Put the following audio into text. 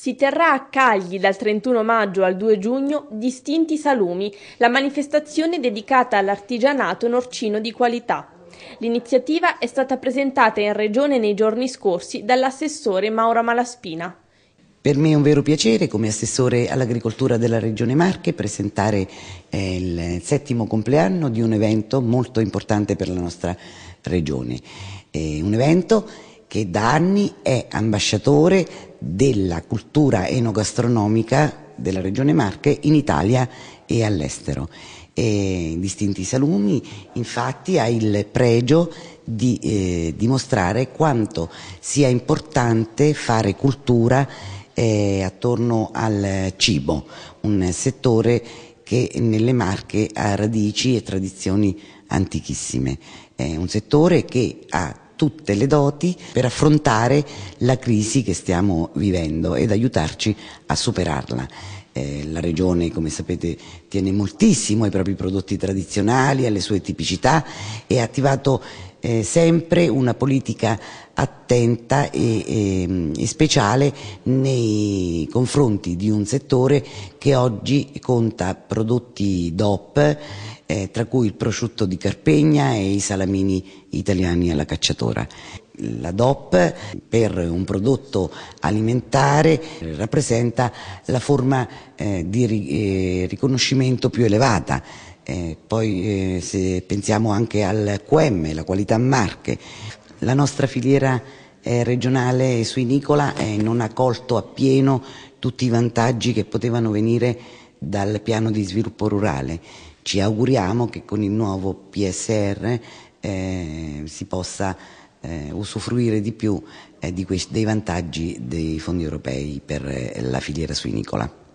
Si terrà a Cagli dal 31 maggio al 2 giugno Distinti Salumi, la manifestazione dedicata all'artigianato norcino di qualità. L'iniziativa è stata presentata in regione nei giorni scorsi dall'assessore Maura Malaspina. Per me è un vero piacere, come assessore all'agricoltura della Regione Marche, presentare eh, il settimo compleanno di un evento molto importante per la nostra Regione. È eh, un evento che da anni è ambasciatore della cultura enogastronomica della Regione Marche in Italia e all'estero. E Distinti Salumi infatti ha il pregio di eh, dimostrare quanto sia importante fare cultura eh, attorno al cibo, un settore che nelle Marche ha radici e tradizioni antichissime. È un settore che ha tutte le doti per affrontare la crisi che stiamo vivendo ed aiutarci a superarla. Eh, la regione, come sapete, tiene moltissimo ai propri prodotti tradizionali, alle sue tipicità e ha attivato eh, sempre una politica attenta e, e, ehm, e, speciale nei confronti di un settore che oggi conta prodotti DOP eh, tra cui il prosciutto di Carpegna e i salamini italiani alla cacciatora. La DOP per un prodotto alimentare rappresenta la forma eh, di ri, eh, riconoscimento più elevata. Eh, poi eh, se pensiamo anche al QM, la qualità marche, la nostra filiera eh, regionale suinicola eh, non ha colto appieno tutti i vantaggi che potevano venire dal piano di sviluppo rurale ci auguriamo che con il nuovo PSR eh, si possa eh, usufruire di più eh, di questi, dei vantaggi dei fondi europei per eh, la filiera suinicola.